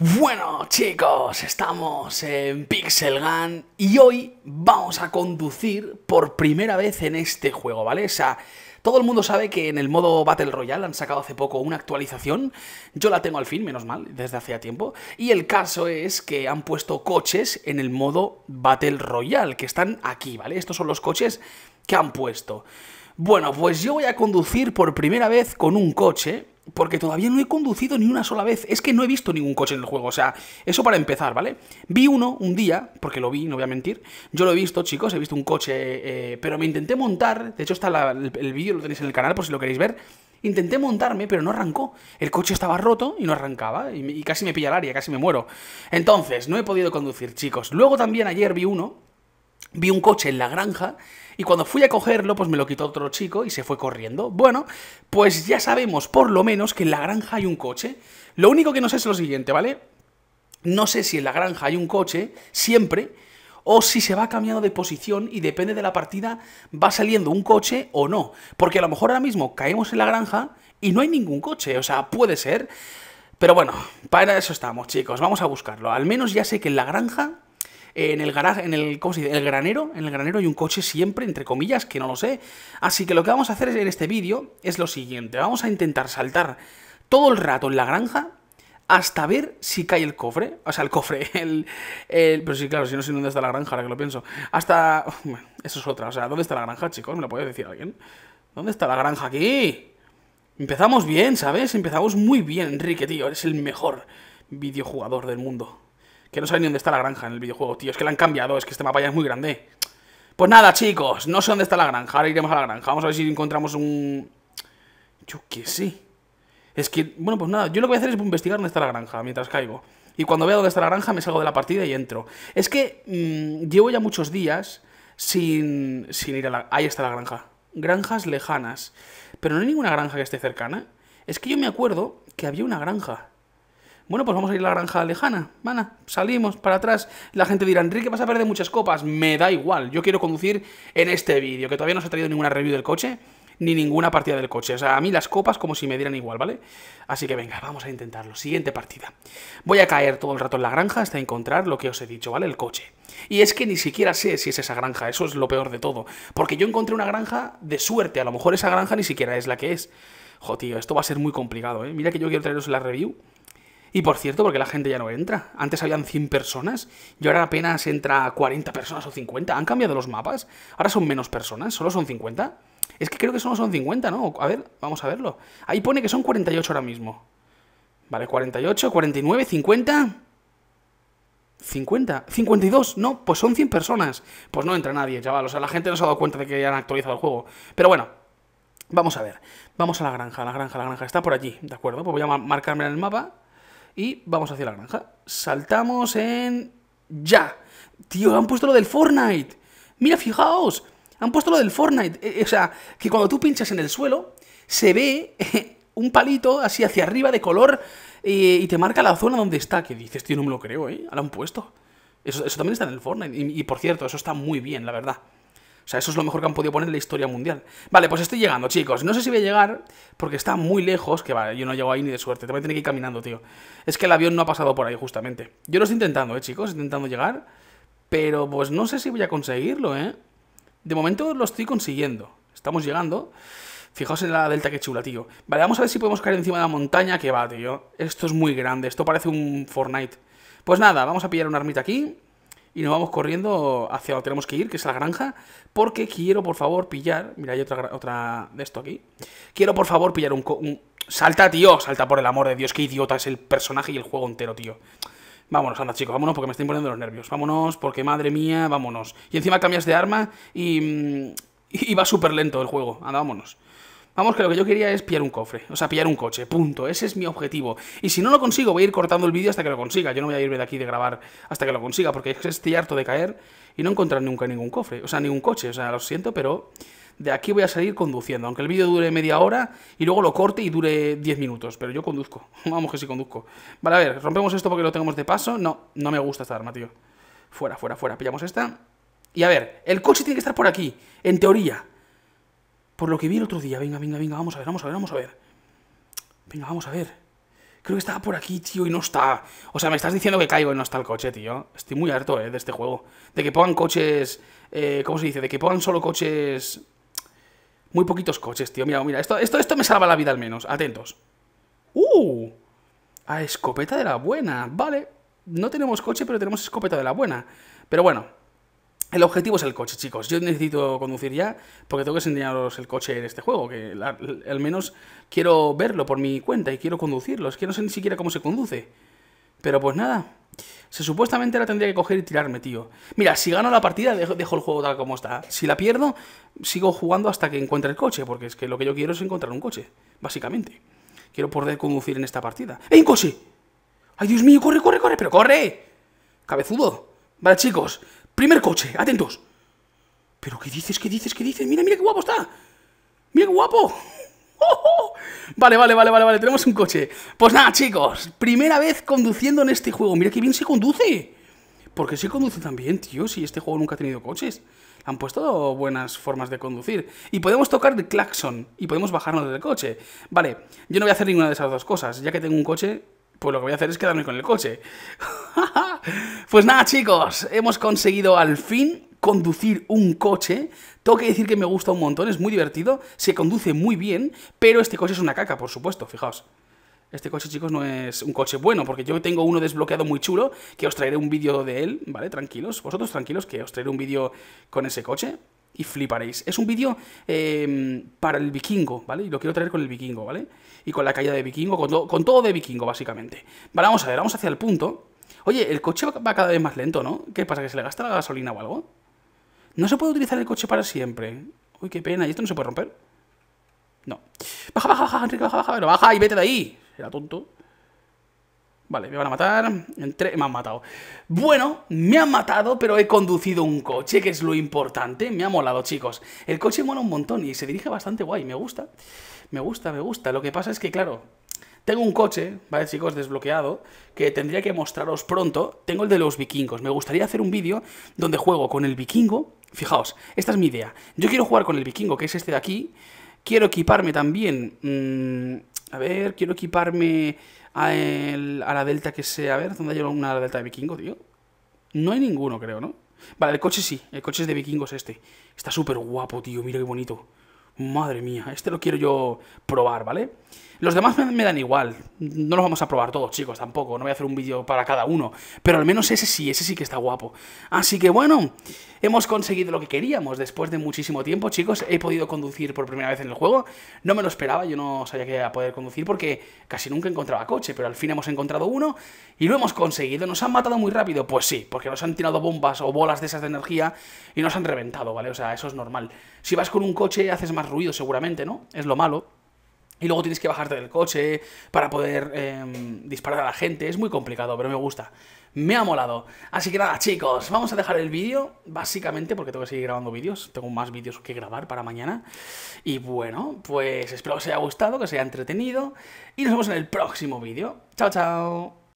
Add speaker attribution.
Speaker 1: Bueno chicos, estamos en Pixel Gun y hoy vamos a conducir por primera vez en este juego, ¿vale? O sea, todo el mundo sabe que en el modo Battle Royale han sacado hace poco una actualización, yo la tengo al fin, menos mal, desde hacía tiempo, y el caso es que han puesto coches en el modo Battle Royale, que están aquí, ¿vale? Estos son los coches que han puesto. Bueno, pues yo voy a conducir por primera vez con un coche porque todavía no he conducido ni una sola vez. Es que no he visto ningún coche en el juego. O sea, eso para empezar, ¿vale? Vi uno un día, porque lo vi, no voy a mentir. Yo lo he visto, chicos, he visto un coche, eh, pero me intenté montar. De hecho, está el, vídeo, lo tenéis en el canal por si lo queréis ver. Intenté montarme, pero no arrancó. El coche estaba roto y no arrancaba. Y, y casi me pilla el área, casi me muero. Entonces, no he podido conducir, chicos. Luego también ayer vi uno vi un coche en la granja y cuando fui a cogerlo, pues me lo quitó otro chico y se fue corriendo. Bueno, pues ya sabemos por lo menos que en la granja hay un coche. Lo único que no sé es lo siguiente, ¿vale? No sé si en la granja hay un coche, siempre, o si se va cambiando de posición y depende de la partida va saliendo un coche o no. Porque a lo mejor ahora mismo caemos en la granja y no hay ningún coche, o sea, puede ser. Pero bueno, para eso estamos, chicos, vamos a buscarlo. Al menos ya sé que en la granja en el garaje, en el, El granero, en el granero hay un coche siempre, entre comillas, que no lo sé. Así que lo que vamos a hacer en este vídeo es lo siguiente, vamos a intentar saltar todo el rato en la granja hasta ver si cae el cofre. O sea, el cofre. El, pero sí, claro, si no sé dónde está la granja, ahora que lo pienso. Hasta... eso es otra. O sea, ¿dónde está la granja, chicos? ¿Me lo puede decir alguien? ¿Dónde está la granja aquí? Empezamos bien, ¿sabes? Empezamos muy bien, Enrique, tío. Eres el mejor videojugador del mundo. Que no saben ni dónde está la granja en el videojuego, tío. Es que la han cambiado, es que este mapa ya es muy grande. Pues nada, chicos, no sé dónde está la granja. Ahora iremos a la granja. Vamos a ver si encontramos un... Yo qué sé. Es que, bueno, pues nada, yo lo que voy a hacer es investigar dónde está la granja mientras caigo. Y cuando vea dónde está la granja me salgo de la partida y entro. Es que mm, llevo ya muchos días sin, sin ir a la... Ahí está la granja. Granjas lejanas. Pero no hay ninguna granja que esté cercana. Es que yo me acuerdo que había una granja. Bueno, pues vamos a ir a la granja lejana. Mana, salimos para atrás. La gente dirá, Enrique, vas a perder muchas copas. Me da igual. Yo quiero conducir en este vídeo, que todavía no se ha traído ninguna review del coche ni ninguna partida del coche. O sea, a mí las copas como si me dieran igual, ¿vale? Así que venga, vamos a intentarlo. Siguiente partida. Voy a caer todo el rato en la granja hasta encontrar lo que os he dicho, ¿vale? El coche. Y es que ni siquiera sé si es esa granja, eso es lo peor de todo. Porque yo encontré una granja de suerte, a lo mejor esa granja ni siquiera es la que es. Jo, esto va a ser muy complicado, ¿eh? Mira que yo quiero traeros la review y por cierto, porque la gente ya no entra. Antes habían 100 personas y ahora apenas entra 40 personas o 50. Han cambiado los mapas. Ahora son menos personas, solo son 50. Es que creo que solo son 50, ¿no? A ver, vamos a verlo. Ahí pone que son 48 ahora mismo. Vale, 48, 49, 50. 50, 52, no, pues son 100 personas. Pues no entra nadie, chaval. O sea, la gente no se ha dado cuenta de que ya han actualizado el juego. Pero bueno, vamos a ver. Vamos a la granja, la granja, la granja. Está por allí, ¿de acuerdo? Pues voy a marcarme en el mapa y vamos hacia la granja. Saltamos en... ¡Ya! Tío, han puesto lo del Fortnite. Mira, fijaos. Han puesto lo del Fortnite. Eh, eh, o sea, que cuando tú pinchas en el suelo, se ve eh, un palito así hacia arriba de color y te marca la zona donde está. Que dices, tío, no me lo creo, ¿eh? ahora han puesto. Eso, también está en el Fortnite. y por cierto, eso está muy bien, la verdad. O sea, eso es lo mejor que han podido poner en la historia mundial. Vale, pues estoy llegando, chicos. No sé si voy a llegar porque está muy lejos, que vale, yo no llego ahí ni de suerte. Te voy que ir caminando, tío. Es que el avión no ha pasado por ahí, justamente. Yo lo estoy intentando, ¿eh, chicos? Intentando llegar. Pero pues no sé si voy a conseguirlo, ¿eh? De momento lo estoy consiguiendo. Estamos llegando. Fijaos en la delta que chula, tío. Vale, vamos a ver si podemos caer encima de la montaña. Que va, tío. Esto es muy grande. Esto parece un Fortnite. Pues nada, vamos a pillar una armita aquí y nos vamos corriendo hacia donde tenemos que ir, que es la granja, porque quiero, por favor, pillar... Mira, hay otra, otra de esto aquí. Quiero, por favor, pillar un, ¡Salta, tío! ¡Salta, por el amor de Dios! ¡Qué idiota es el personaje y el juego entero, tío! Vámonos, anda, chicos, vámonos porque me estoy poniendo los nervios. Vámonos, porque madre mía, vámonos. Y encima cambias de arma y... Mm, y va súper lento el juego. Anda, vámonos. Vamos, que lo que yo quería es pillar un cofre, o sea, pillar un coche, punto. Ese es mi objetivo. Y si no lo consigo, voy a ir cortando el vídeo hasta que lo consiga. Yo no voy a irme de aquí de grabar hasta que lo consiga, porque estoy harto de caer y no encontrar nunca ningún cofre, o sea, ningún coche. O sea, lo siento, pero de aquí voy a salir conduciendo, aunque el vídeo dure media hora y luego lo corte y dure 10 minutos, pero yo conduzco, vamos que sí conduzco. Vale, a ver, rompemos esto porque lo tenemos de paso, no, no me gusta esta arma, tío. Fuera, fuera, fuera, pillamos esta. Y a ver, el coche tiene que estar por aquí, en teoría. Por lo que vi el otro día. Venga, venga, venga, vamos a ver, vamos a ver, vamos a ver. Venga, vamos a ver. Creo que estaba por aquí, tío, y no está. O sea, me estás diciendo que caigo y no está el coche, tío. Estoy muy harto, eh, de este juego. De que pongan coches... Eh, ¿Cómo se dice? De que pongan solo coches... Muy poquitos coches, tío. Mira, mira, esto, esto, esto me salva la vida al menos. Atentos. ¡Uh! A escopeta de la buena. Vale. No tenemos coche, pero tenemos escopeta de la buena. Pero bueno, el objetivo es el coche, chicos. Yo necesito conducir ya porque tengo que enseñaros el coche en este juego, que al menos quiero verlo por mi cuenta y quiero conducirlo. Es que no sé ni siquiera cómo se conduce. Pero pues nada. Se supuestamente la tendría que coger y tirarme, tío. Mira, si gano la partida, dejo, dejo, el juego tal como está. Si la pierdo, sigo jugando hasta que encuentre el coche, porque es que lo que yo quiero es encontrar un coche, básicamente. Quiero poder conducir en esta partida. ¡Eh, un coche! ¡Ay, Dios mío! ¡Corre, corre, corre! ¡Pero corre! ¡Cabezudo! Vale, chicos, Primer coche, atentos. ¿Pero qué dices, qué dices, qué dices? Mira, mira qué guapo está. Mira qué guapo. ¡Oh, oh! Vale, vale, vale, vale, vale, tenemos un coche. Pues nada, chicos, primera vez conduciendo en este juego. Mira qué bien se conduce. Porque se conduce también, tío, si este juego nunca ha tenido coches. Han puesto buenas formas de conducir. Y podemos tocar el claxon y podemos bajarnos del coche. Vale, yo no voy a hacer ninguna de esas dos cosas. Ya que tengo un coche, pues lo que voy a hacer es quedarme con el coche. pues nada, chicos, hemos conseguido al fin conducir un coche. Tengo que decir que me gusta un montón, es muy divertido, se conduce muy bien, pero este coche es una caca, por supuesto, fijaos. Este coche, chicos, no es un coche bueno, porque yo tengo uno desbloqueado muy chulo, que os traeré un vídeo de él, ¿vale? Tranquilos, vosotros tranquilos, que os traeré un vídeo con ese coche y fliparéis. Es un vídeo em, para el vikingo, ¿vale? Y lo quiero traer con el vikingo, ¿vale? Y con la caída de vikingo, con, con todo de vikingo, básicamente. Vale, vamos a ver, vamos hacia el punto. Oye, el coche va cada vez más lento, ¿no? ¿Qué pasa, que se le gasta la gasolina o algo? No se puede utilizar el coche para siempre. Uy, qué pena, ¿y esto no se puede romper? No. Baja, baja, baja, Enrique, baja, baja, baja y vete de ahí. Era tonto. Vale, me van a matar. entre me han matado. Bueno, me han matado, pero he conducido un coche, que es lo importante. Me ha molado, chicos. El coche mola un montón y se dirige bastante guay. Me gusta. Me gusta, me gusta. Lo que pasa es que, claro, tengo un coche, ¿vale, chicos? Desbloqueado, que tendría que mostraros pronto. Tengo el de los vikingos. Me gustaría hacer un vídeo donde juego con el vikingo. Fijaos, esta es mi idea. Yo quiero jugar con el vikingo, que es este de aquí. Quiero equiparme también... Mm, a ver, quiero equiparme a, la delta que sea. A ver, ¿dónde hay una delta de vikingo, tío? No hay ninguno, creo, ¿no? Vale, el coche sí. El coche es de vikingos este. Está súper guapo, tío. Mira qué bonito. Madre mía. Este lo quiero yo probar, ¿vale? Los demás me dan igual. No los vamos a probar todos, chicos, tampoco. No voy a hacer un vídeo para cada uno. Pero al menos ese sí, ese sí que está guapo. Así que bueno, hemos conseguido lo que queríamos. Después de muchísimo tiempo, chicos, he podido conducir por primera vez en el juego. No me lo esperaba, yo no sabía que iba a poder conducir porque casi nunca encontraba coche. Pero al fin hemos encontrado uno y lo hemos conseguido. ¿Nos han matado muy rápido? Pues sí, porque nos han tirado bombas o bolas de esas de energía y nos han reventado, ¿vale? O sea, eso es normal. Si vas con un coche haces más ruido seguramente, ¿no? Es lo malo. Y luego tienes que bajarte del coche para poder em, disparar a la gente. Es muy complicado, pero me gusta. Me ha molado. Así que nada, chicos, vamos a dejar el vídeo, básicamente, porque tengo que seguir grabando vídeos. Tengo más vídeos que grabar para mañana. Y bueno, pues espero que os haya gustado, que os haya entretenido. Y nos vemos en el próximo vídeo. Chao, chao.